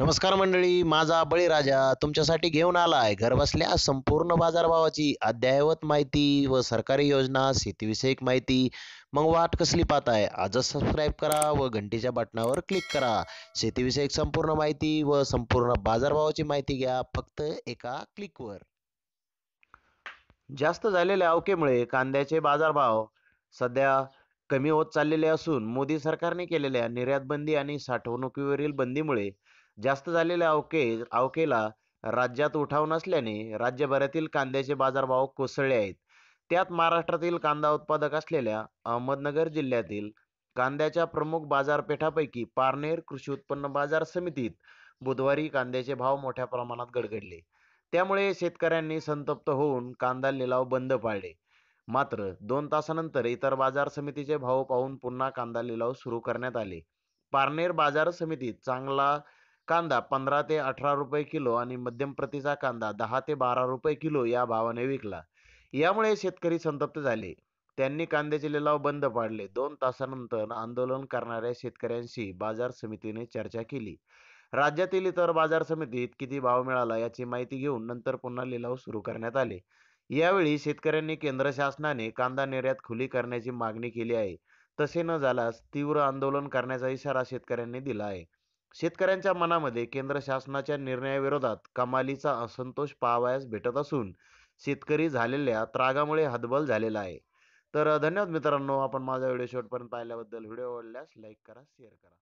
नमस्कार मंडळी माझा बळीराजा तुमच्यासाठी घेऊन आला घर घरबसल्या संपूर्ण बाजारभावाची अद्ययावत माहिती व सरकारी योजना शेतीविषयक माहिती मग वाट कसली पाहत आहे आजच सबस्क्राईब करा व घंटीच्या बटनावर क्लिक करा शेतीविषयक संपूर्ण माहिती व संपूर्ण बाजारभावाची माहिती घ्या फक्त एका क्लिकवर जास्त झालेल्या अवकेमुळे कांद्याचे बाजारभाव सध्या कमी होत चाललेले असून मोदी सरकारने केलेल्या निर्यात बंदी आणि साठवणुकीवरील बंदीमुळे जास्त झालेल्या अवके अवकेला राज्यात उठाव नसल्याने राज्यभरातील कांद्याचे बाजारभाव कोसळले आहेत त्यात महाराष्ट्रातील कांदा उत्पादक असलेल्या अहमदनगर जिल्ह्यातील कांद्याच्या प्रमुख बाजारपेठापैकी पारनेर कृषी उत्पन्न बाजार समितीत बुधवारी कांद्याचे भाव मोठ्या प्रमाणात गडगडले त्यामुळे शेतकऱ्यांनी संतप्त होऊन कांदा लिलाव बंद पाळले मात्र दोन तासानंतर इतर बाजार समितीचे भाव पाहून पुन्हा कांदा लिलाव सुरू करण्यात आले पारनेर बाजार समितीत चांगला कांदा पंधरा ते अठरा रुपये किलो आणि मध्यम प्रतीचा कांदा दहा ते बारा रुपये किलो या भावाने विकला यामुळे शेतकरी संतप्त झाले त्यांनी कांद्याचे लिलाव बंद पाडले दोन तासानंतर आंदोलन करणाऱ्या शेतकऱ्यांशी बाजार समितीने चर्चा केली राज्यातील इतर बाजार समितीत किती भाव मिळाला याची माहिती घेऊन नंतर पुन्हा लिलाव सुरू करण्यात आले यावेळी शेतकऱ्यांनी केंद्र शासनाने कांदा निर्यात खुली करण्याची मागणी केली आहे तसे न झाल्यास तीव्र आंदोलन करण्याचा इशारा शेतकऱ्यांनी दिला आहे शेतकऱ्यांच्या मनामध्ये केंद्र शासनाच्या निर्णयाविरोधात कमालीचा असंतोष पाहावयास भेटत असून शेतकरी झालेल्या त्रागामुळे हतबल झालेला आहे तर धन्यवाद मित्रांनो आपण माझा व्हिडिओ शेवटपर्यंत पाहिल्याबद्दल व्हिडिओ आवडल्यास लाईक करा शेअर करा